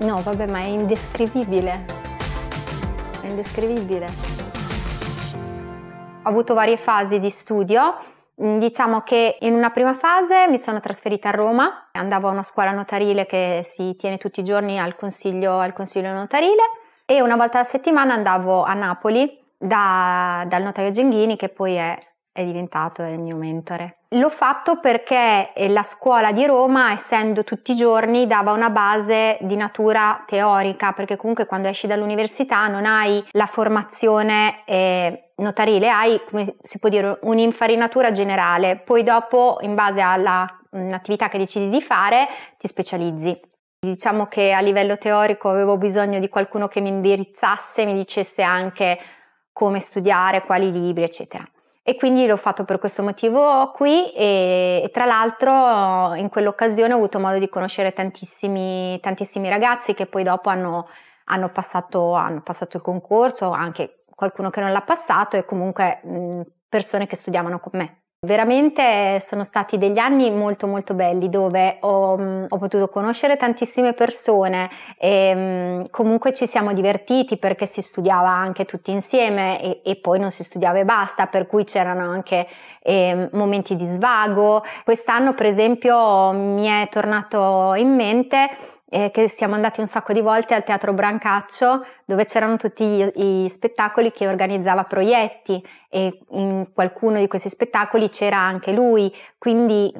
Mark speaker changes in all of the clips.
Speaker 1: No, vabbè, ma è indescrivibile. È indescrivibile. Ho avuto varie fasi di studio. Mm, diciamo che in una prima fase mi sono trasferita a Roma, andavo a una scuola notarile che si tiene tutti i giorni al consiglio, al consiglio notarile e una volta alla settimana andavo a Napoli da, dal notaio Genghini che poi è è diventato il mio mentore. L'ho fatto perché eh, la scuola di Roma, essendo tutti i giorni, dava una base di natura teorica, perché comunque quando esci dall'università non hai la formazione eh, notarile, hai, come si può dire, un'infarinatura generale. Poi dopo, in base all'attività mm, che decidi di fare, ti specializzi. Diciamo che a livello teorico avevo bisogno di qualcuno che mi indirizzasse, mi dicesse anche come studiare, quali libri, eccetera. E quindi l'ho fatto per questo motivo qui e, e tra l'altro in quell'occasione ho avuto modo di conoscere tantissimi, tantissimi ragazzi che poi dopo hanno, hanno, passato, hanno passato il concorso, anche qualcuno che non l'ha passato e comunque mh, persone che studiavano con me. Veramente sono stati degli anni molto molto belli dove ho, mm, ho potuto conoscere tantissime persone e mm, comunque ci siamo divertiti perché si studiava anche tutti insieme e, e poi non si studiava e basta, per cui c'erano anche eh, momenti di svago. Quest'anno per esempio mi è tornato in mente eh, che siamo andati un sacco di volte al Teatro Brancaccio dove c'erano tutti gli, gli spettacoli che organizzava Proietti e in qualcuno di questi spettacoli c'era anche lui, quindi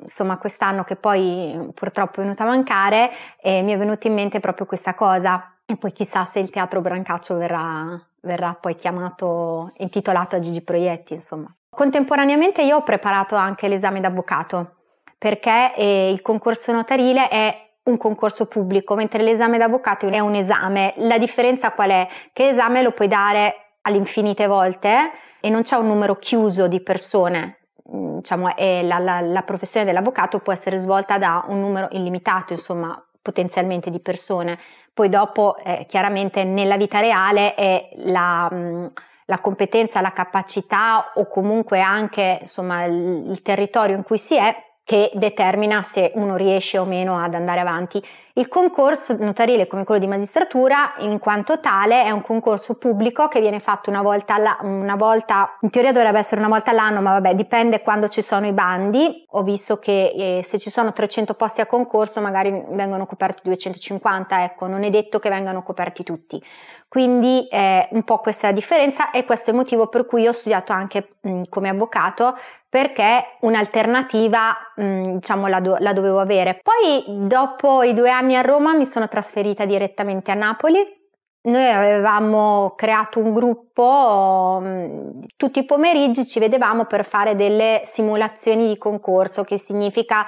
Speaker 1: insomma quest'anno che poi purtroppo è venuta a mancare eh, mi è venuta in mente proprio questa cosa e poi chissà se il Teatro Brancaccio verrà, verrà poi chiamato, intitolato a Gigi Proietti insomma. Contemporaneamente io ho preparato anche l'esame d'avvocato perché eh, il concorso notarile è un concorso pubblico, mentre l'esame d'avvocato è un esame. La differenza qual è? Che esame lo puoi dare all'infinite volte e non c'è un numero chiuso di persone. Mm, diciamo, la, la, la professione dell'avvocato può essere svolta da un numero illimitato, insomma, potenzialmente di persone. Poi dopo, eh, chiaramente, nella vita reale è la, mm, la, competenza, la capacità o comunque anche insomma, il territorio in cui si è che determina se uno riesce o meno ad andare avanti. Il concorso notarile come quello di magistratura in quanto tale è un concorso pubblico che viene fatto una volta, alla, una volta in teoria dovrebbe essere una volta all'anno ma vabbè dipende quando ci sono i bandi, ho visto che eh, se ci sono 300 posti a concorso magari vengono coperti 250, ecco non è detto che vengano coperti tutti, quindi eh, un po' questa è la differenza e questo è il motivo per cui ho studiato anche mh, come avvocato perché un'alternativa mm, diciamo la, do- la dovevo avere. Poi dopo i due anni a Roma mi sono trasferita direttamente a Napoli noi avevamo creato un gruppo, mm, tutti i pomeriggi ci vedevamo per fare delle simulazioni di concorso, che significa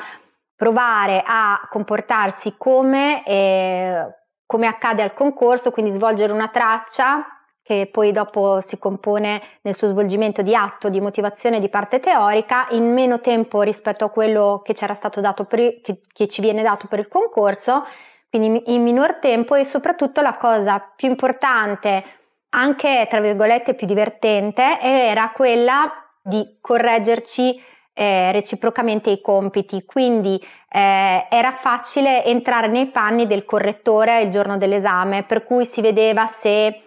Speaker 1: provare a comportarsi come, eh, come accade al concorso, quindi svolgere una traccia che poi dopo si compone nel suo svolgimento di atto di motivazione di parte teorica in meno tempo rispetto a quello che, il, che, che ci viene dato per il concorso, quindi in minor tempo e soprattutto la cosa più importante, anche tra virgolette più divertente, era quella di correggerci eh, reciprocamente i compiti, quindi eh, era facile entrare nei panni del correttore il giorno dell'esame, per cui si vedeva se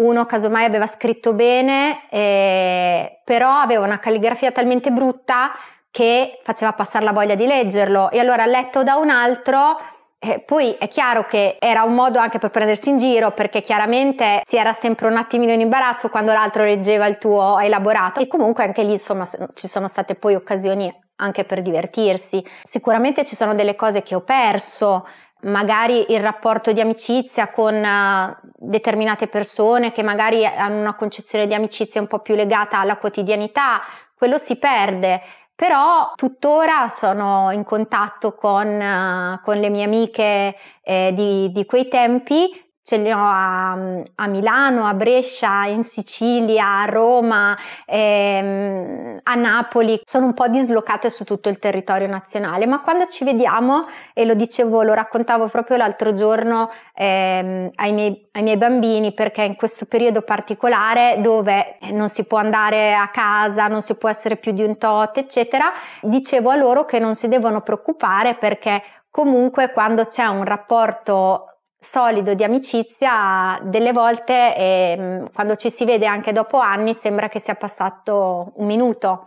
Speaker 1: uno casomai aveva scritto bene, eh, però aveva una calligrafia talmente brutta che faceva passare la voglia di leggerlo e allora letto da un altro eh, poi è chiaro che era un modo anche per prendersi in giro perché chiaramente si era sempre un attimino in imbarazzo quando l'altro leggeva il tuo elaborato e comunque anche lì insomma ci sono state poi occasioni anche per divertirsi. Sicuramente ci sono delle cose che ho perso magari il rapporto di amicizia con eh, determinate persone che magari hanno una concezione di amicizia un po' più legata alla quotidianità, quello si perde, però tuttora sono in contatto con, eh, con le mie amiche eh, di, di quei tempi ce li ho a, a Milano, a Brescia, in Sicilia, a Roma, ehm, a Napoli, sono un po' dislocate su tutto il territorio nazionale, ma quando ci vediamo, e lo dicevo, lo raccontavo proprio l'altro giorno ehm, ai, miei, ai miei bambini, perché in questo periodo particolare dove non si può andare a casa, non si può essere più di un tot, eccetera, dicevo a loro che non si devono preoccupare perché comunque quando c'è un rapporto solido di amicizia, delle volte eh, quando ci si vede anche dopo anni sembra che sia passato un minuto.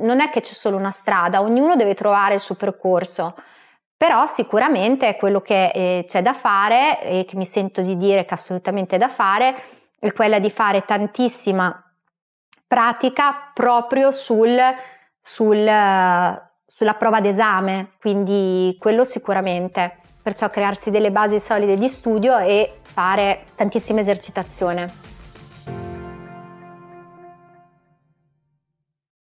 Speaker 1: Non è che c'è solo una strada, ognuno deve trovare il suo percorso, però sicuramente quello che eh, c'è da fare e che mi sento di dire che assolutamente è da fare è quella di fare tantissima pratica proprio sul, sul, sulla prova d'esame, quindi quello sicuramente perciò crearsi delle basi solide di studio e fare tantissima esercitazione.